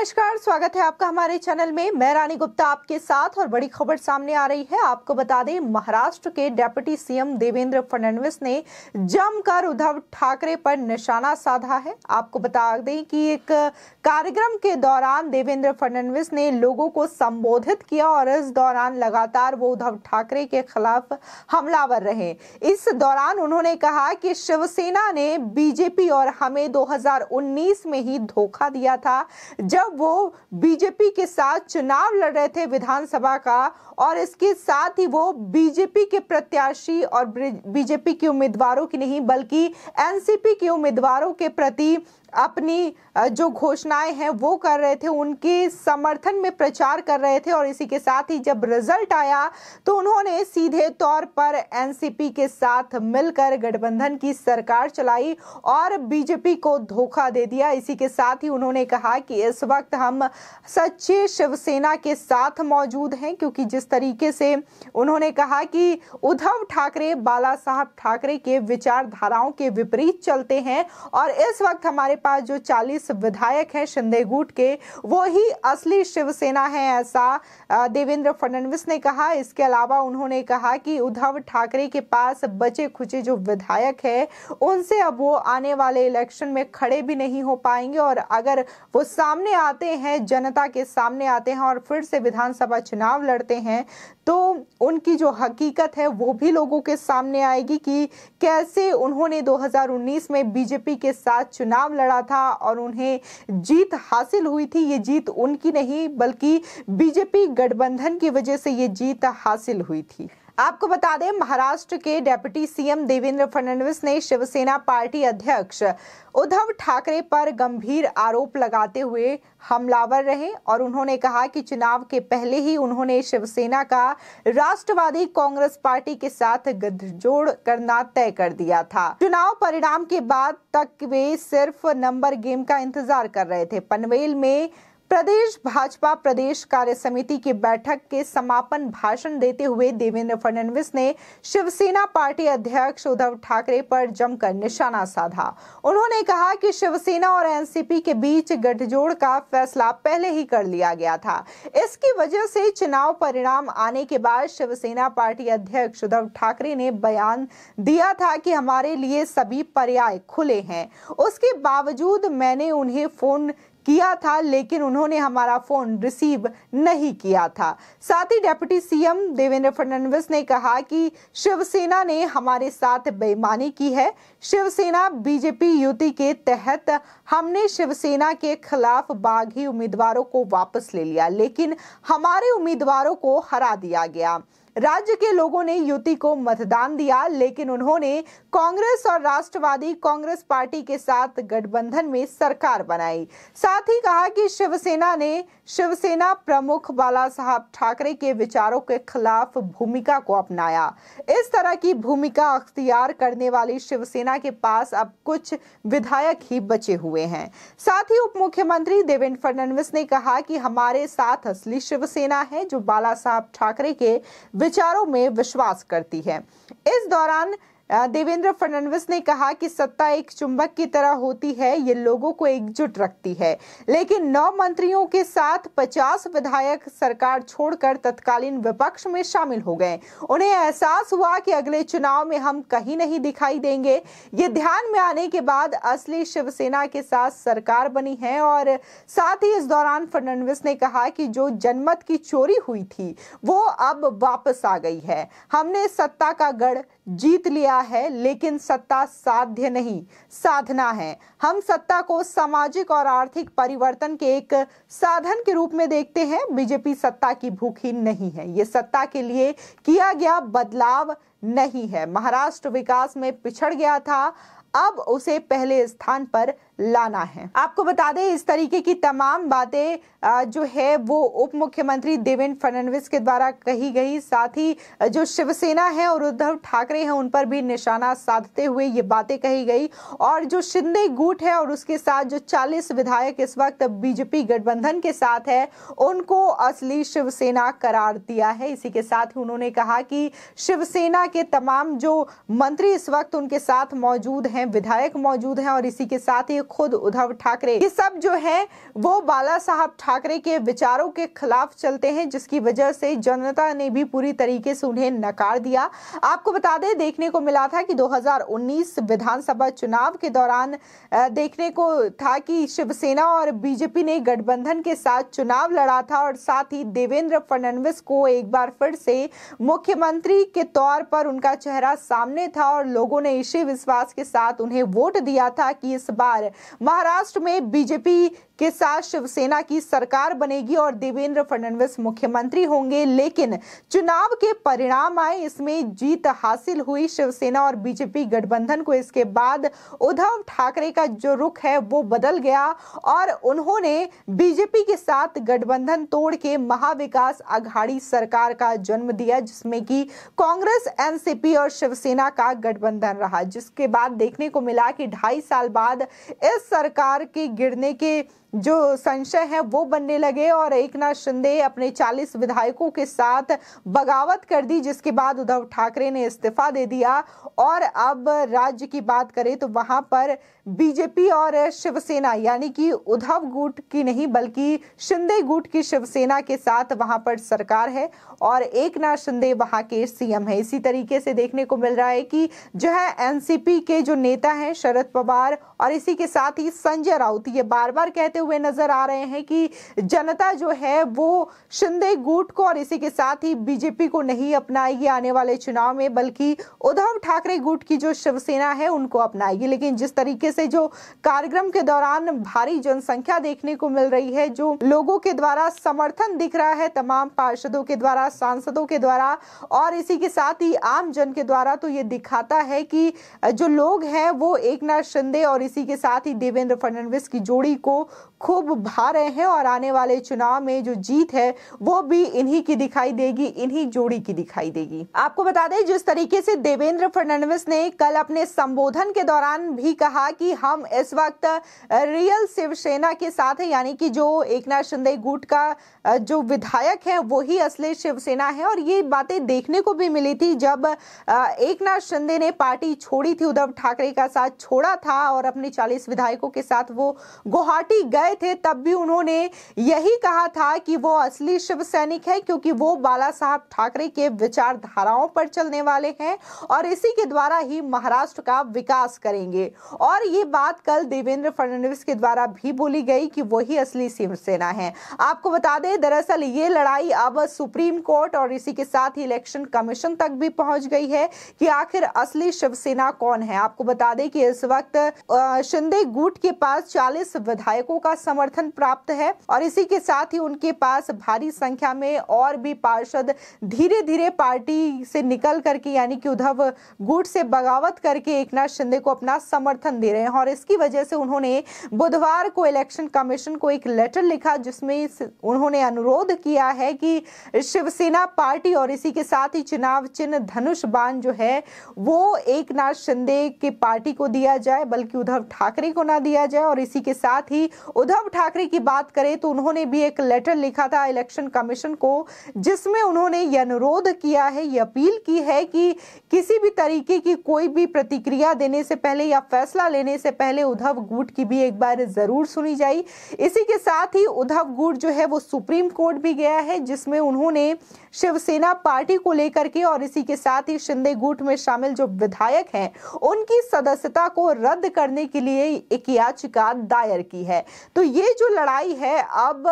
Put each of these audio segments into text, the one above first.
नमस्कार स्वागत है आपका हमारे चैनल में मैं रानी गुप्ता आपके साथ और बड़ी खबर सामने आ रही है आपको बता दें महाराष्ट्र के डेप्यूटी सीएम देवेंद्र फडणवीस ने जमकर उद्धव ठाकरे पर निशाना साधा है आपको बता दें कि एक कार्यक्रम के दौरान देवेंद्र फडणवीस ने लोगों को संबोधित किया और इस दौरान लगातार वो उद्धव ठाकरे के खिलाफ हमलावर रहे इस दौरान उन्होंने कहा कि शिवसेना ने बीजेपी और हमें दो में ही धोखा दिया था जब वो बीजेपी के साथ चुनाव लड़ रहे थे विधानसभा का और इसके साथ ही वो बीजेपी के प्रत्याशी और बीजेपी के उम्मीदवारों की नहीं बल्कि एनसीपी के उम्मीदवारों के प्रति अपनी जो घोषणाएं हैं वो कर रहे थे उनके समर्थन में प्रचार कर रहे थे और इसी के साथ ही जब रिजल्ट आया तो उन्होंने सीधे तौर पर एनसीपी के साथ मिलकर गठबंधन की सरकार चलाई और बीजेपी को धोखा दे दिया इसी के साथ ही उन्होंने कहा कि इस वक्त हम सच्चे शिवसेना के साथ मौजूद हैं क्योंकि जिस तरीके से उन्होंने कहा कि उद्धव ठाकरे बाला साहब ठाकरे के विचारधाराओं के विपरीत चलते हैं और इस वक्त हमारे पास जो 40 विधायक हैं शिंदे गुट के वो ही असली शिवसेना है ऐसा देवेंद्र फडणवीस ने कहा इसके अलावा उन्होंने कहा कि उद्धव ठाकरे के पास बचे खुचे जो विधायक है उनसे अब वो आने वाले इलेक्शन में खड़े भी नहीं हो पाएंगे और अगर वो सामने आते हैं जनता के सामने आते हैं और फिर से विधानसभा चुनाव लड़ते हैं तो उनकी जो हकीकत है वो भी लोगों के सामने आएगी कि कैसे उन्होंने 2019 में बीजेपी के साथ चुनाव लड़ा लड़ा था और उन्हें जीत हासिल हुई थी ये जीत उनकी नहीं बल्कि बीजेपी गठबंधन की वजह से ये जीत हासिल हुई थी आपको बता दें महाराष्ट्र के डेप्यूटी सीएम देवेंद्र फडणवीस ने शिवसेना पार्टी अध्यक्ष उद्धव ठाकरे पर गंभीर आरोप लगाते हुए हमलावर रहे और उन्होंने कहा कि चुनाव के पहले ही उन्होंने शिवसेना का राष्ट्रवादी कांग्रेस पार्टी के साथ गठजोड़ करना तय कर दिया था चुनाव परिणाम के बाद तक वे सिर्फ नंबर गेम का इंतजार कर रहे थे पनवेल में प्रदेश भाजपा प्रदेश कार्य समिति की बैठक के समापन भाषण देते हुए देवेंद्र फडणवीस ने शिवसेना पार्टी अध्यक्ष उद्धव ठाकरे पर जमकर निशाना साधा उन्होंने कहा कि शिवसेना और एनसीपी के बीच गठजोड़ का फैसला पहले ही कर लिया गया था इसकी वजह से चुनाव परिणाम आने के बाद शिवसेना पार्टी अध्यक्ष उद्धव ठाकरे ने बयान दिया था कि हमारे लिए सभी पर्याय खुले हैं उसके बावजूद मैंने उन्हें फोन किया था लेकिन उन्होंने हमारा फोन रिसीव नहीं किया था साथ ही डेप्यूटी सीएम देवेंद्र फडणवीस ने कहा कि शिवसेना ने हमारे साथ बेईमानी की है शिवसेना बीजेपी युति के तहत हमने शिवसेना के खिलाफ बागी उम्मीदवारों को वापस ले लिया लेकिन हमारे उम्मीदवारों को हरा दिया गया राज्य के लोगों ने युति को मतदान दिया लेकिन उन्होंने कांग्रेस और राष्ट्रवादी कांग्रेस पार्टी के साथ गठबंधन में सरकार बनाई साथ ही कहा कि शिवसेना ने शिवसेना प्रमुख बाला साहब ठाकरे के विचारों के खिलाफ भूमिका को अपनाया इस तरह की भूमिका अख्तियार करने वाली शिवसेना के पास अब कुछ विधायक ही बचे हुए हैं साथ ही उप मुख्यमंत्री देवेंद्र फडणवीस ने कहा कि हमारे साथ असली शिवसेना है जो बाला साहब ठाकरे के विचारों में विश्वास करती है इस दौरान देवेंद्र फडणवीस ने कहा कि सत्ता एक चुंबक की तरह होती है ये लोगों को एकजुट रखती है लेकिन नौ मंत्रियों के साथ 50 विधायक सरकार छोड़कर तत्कालीन विपक्ष में शामिल हो गए उन्हें एहसास हुआ कि अगले चुनाव में हम कहीं नहीं दिखाई देंगे ये ध्यान में आने के बाद असली शिवसेना के साथ सरकार बनी है और साथ ही इस दौरान फडणवीस ने कहा कि जो जनमत की चोरी हुई थी वो अब वापस आ गई है हमने सत्ता का गढ़ जीत लिया है लेकिन सत्ता साध्य नहीं साधना है हम सत्ता को सामाजिक और आर्थिक परिवर्तन के एक साधन के रूप में देखते हैं बीजेपी सत्ता की भूखी नहीं है ये सत्ता के लिए किया गया बदलाव नहीं है महाराष्ट्र विकास में पिछड़ गया था अब उसे पहले स्थान पर लाना है आपको बता दें इस तरीके की तमाम बातें जो है वो उप मुख्यमंत्री देवेंद्र फडणवीस के द्वारा कही गई साथ ही जो शिवसेना है और उद्धव ठाकरे हैं उन पर भी निशाना साधते हुए ये बातें कही गई और जो शिंदे गुट है और उसके साथ जो 40 विधायक इस वक्त बीजेपी गठबंधन के साथ है उनको असली शिवसेना करार दिया है इसी के साथ ही उन्होंने कहा कि शिवसेना के तमाम जो मंत्री इस वक्त उनके साथ मौजूद हैं विधायक मौजूद हैं और इसी के साथ ही खुद उद्धव ठाकरे ये सब जो है वो बाला साहब ठाकरे के विचारों के खिलाफ चलते हैं जिसकी वजह से जनता ने भी पूरी तरीके से उन्हें नकार दिया आपको बता दें देखने को मिला था कि 2019 विधानसभा चुनाव के दौरान देखने को था कि शिवसेना और बीजेपी ने गठबंधन के साथ चुनाव लड़ा था और साथ ही देवेंद्र फडणवीस को एक बार फिर से मुख्यमंत्री के तौर पर उनका चेहरा सामने था और लोगों ने इसी विश्वास के साथ उन्हें वोट दिया था कि इस बार महाराष्ट्र में बीजेपी के साथ शिवसेना की सरकार बनेगी और देवेंद्र फडणवीस मुख्यमंत्री होंगे लेकिन चुनाव के परिणाम आए इसमें जीत हासिल हुई शिवसेना और बीजेपी गठबंधन को इसके बाद उद्धव ठाकरे का जो रुख है वो बदल गया और उन्होंने बीजेपी के साथ गठबंधन तोड़ के महाविकास आघाड़ी सरकार का जन्म दिया जिसमें कि कांग्रेस एनसीपी और शिवसेना का गठबंधन रहा जिसके बाद देखने को मिला कि ढाई साल बाद इस सरकार के गिरने के जो संशय है वो बनने लगे और एक नाथ शिंदे अपने 40 विधायकों के साथ बगावत कर दी जिसके बाद उद्धव ठाकरे ने इस्तीफा दे दिया और अब राज्य की बात करें तो वहां पर बीजेपी और शिवसेना यानी कि उद्धव गुट की नहीं बल्कि शिंदे गुट की शिवसेना के साथ वहां पर सरकार है और एक नाथ शिंदे वहां के सीएम है इसी तरीके से देखने को मिल रहा है कि जो है एनसीपी के जो नेता है शरद पवार और इसी के साथ ही संजय राउत ये बार बार कहते करते हुए नजर आ रहे हैं कि जनता जो है वो शिंदे गुट को और इसी के साथ ही बीजेपी को नहीं अपनाएगी आने वाले चुनाव में बल्कि उद्धव ठाकरे गुट की जो शिवसेना है उनको अपनाएगी लेकिन जिस तरीके से जो कार्यक्रम के दौरान भारी जनसंख्या देखने को मिल रही है जो लोगों के द्वारा समर्थन दिख रहा है तमाम पार्षदों के द्वारा सांसदों के द्वारा और इसी के साथ ही आम जन के द्वारा तो ये दिखाता है कि जो लोग हैं वो एक नाथ शिंदे और इसी के साथ ही देवेंद्र फडणवीस की जोड़ी को खूब भा रहे हैं और आने वाले चुनाव में जो जीत है वो भी इन्हीं की दिखाई देगी इन्हीं जोड़ी की दिखाई देगी आपको बता दें जिस तरीके से देवेंद्र फडणवीस ने कल अपने संबोधन के दौरान भी कहा कि हम इस वक्त रियल शिवसेना के साथ है यानी कि जो एक नाथ शिंदे गुट का जो विधायक है वो ही असली शिवसेना है और ये बातें देखने को भी मिली थी जब एक नाथ शिंदे ने पार्टी छोड़ी थी उद्धव ठाकरे का साथ छोड़ा था और अपने चालीस विधायकों के साथ वो गुवाहाटी गए आए थे तब भी उन्होंने यही कहा था कि वो असली शिव सैनिक है क्योंकि वो बाला साहब ठाकरे के विचारधाराओं पर चलने वाले हैं और इसी के द्वारा ही महाराष्ट्र का विकास करेंगे और ये बात कल देवेंद्र फडणवीस के द्वारा भी बोली गई कि वही असली शिवसेना है आपको बता दें दरअसल ये लड़ाई अब सुप्रीम कोर्ट और इसी के साथ ही इलेक्शन कमीशन तक भी पहुंच गई है कि आखिर असली शिवसेना कौन है आपको बता दें कि इस वक्त शिंदे गुट के पास 40 विधायकों का समर्थन प्राप्त है और इसी के साथ ही उनके पास भारी संख्या में और भी पार्षद धीरे धीरे पार्टी से निकल करके यानी कि उद्धव गुट से बगावत करके एक शिंदे को अपना समर्थन दे रहे हैं और इसकी वजह से उन्होंने बुधवार को इलेक्शन कमीशन को एक लेटर लिखा जिसमें उन्होंने अनुरोध किया है कि शिवसेना पार्टी और इसी के साथ ही चुनाव चिन्ह धनुष बाण जो है वो एक नाथ शिंदे की पार्टी को दिया जाए बल्कि उद्धव ठाकरे को ना दिया जाए और इसी के साथ ही उद्धव ठाकरे की बात करें तो उन्होंने भी एक लेटर लिखा था इलेक्शन कमीशन को जिसमें उन्होंने यह अनुरोध किया है यह अपील की है कि किसी भी तरीके की कोई भी प्रतिक्रिया देने से पहले या फैसला लेने से पहले उद्धव गुट की भी एक बार जरूर सुनी जाए इसी के साथ ही उद्धव गुट जो है वो सुप्रीम कोर्ट भी गया है जिसमें उन्होंने शिवसेना पार्टी को लेकर के और इसी के साथ ही शिंदे गुट में शामिल जो विधायक हैं उनकी सदस्यता को रद्द करने के लिए एक याचिका दायर की है तो ये जो लड़ाई है अब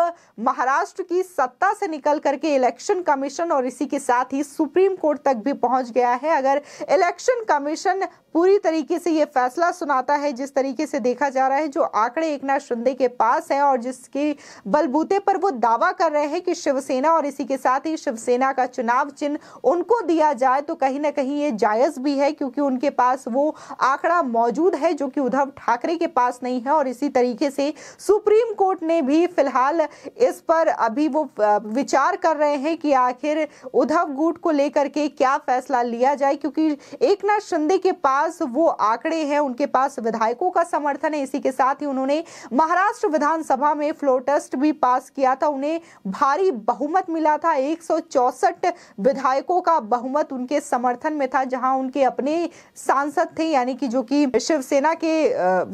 महाराष्ट्र की सत्ता से निकल करके इलेक्शन कमीशन और इसी के साथ ही सुप्रीम कोर्ट तक भी पहुंच गया है अगर इलेक्शन कमीशन पूरी तरीके से ये फैसला सुनाता है जिस तरीके से देखा जा रहा है जो आंकड़े एक नाथ शिंदे के पास हैं और जिसके बलबूते पर वो दावा कर रहे हैं कि शिवसेना और इसी के साथ ही शिवसेना का चुनाव चिन्ह उनको दिया जाए तो कहीं ना कहीं ये जायज भी है क्योंकि उनके पास वो आंकड़ा मौजूद है जो कि उद्धव ठाकरे के पास नहीं है और इसी तरीके से सुप्रीम कोर्ट ने भी फिलहाल इस पर अभी वो विचार कर रहे हैं कि आखिर उद्धव गुट को लेकर के क्या फैसला लिया जाए क्योंकि एक नाथ शिंदे के पास पास वो आंकड़े हैं उनके पास विधायकों का समर्थन है इसी के साथ ही उन्होंने महाराष्ट्र विधानसभा में फ्लोर टेस्ट भी पास किया था उन्हें भारी बहुमत मिला था एक विधायकों का बहुमत उनके समर्थन में था जहां उनके अपने सांसद थे यानी कि जो कि शिवसेना के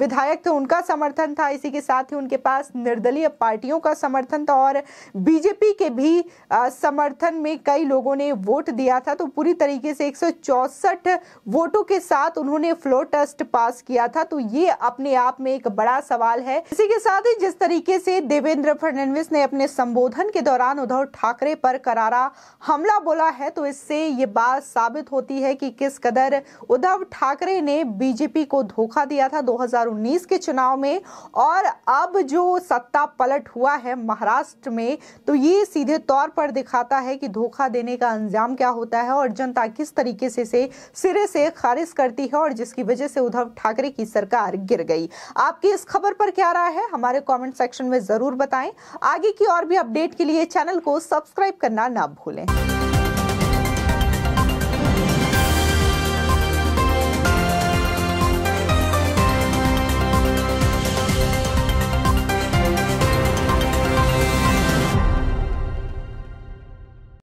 विधायक थे उनका समर्थन था इसी के साथ ही उनके पास निर्दलीय पार्टियों का समर्थन था और बीजेपी के भी समर्थन में कई लोगों ने वोट दिया था तो पूरी तरीके से एक वोटों के साथ साथ उन्होंने फ्लो टेस्ट पास किया था तो ये अपने आप में एक बड़ा सवाल है इसी के साथ ही जिस तरीके से देवेंद्र फडणवीस ने अपने संबोधन के दौरान उद्धव ठाकरे पर करारा हमला बोला है तो इससे ये बात साबित होती है कि किस कदर उद्धव ठाकरे ने बीजेपी को धोखा दिया था 2019 के चुनाव में और अब जो सत्ता पलट हुआ है महाराष्ट्र में तो ये सीधे तौर पर दिखाता है कि धोखा देने का अंजाम क्या होता है और जनता किस तरीके से सिरे से खारिज करती गई है और जिसकी वजह से उद्धव ठाकरे की सरकार गिर गई आपकी इस खबर पर क्या राय है हमारे कमेंट सेक्शन में जरूर बताएं आगे की और भी अपडेट के लिए चैनल को सब्सक्राइब करना ना भूलें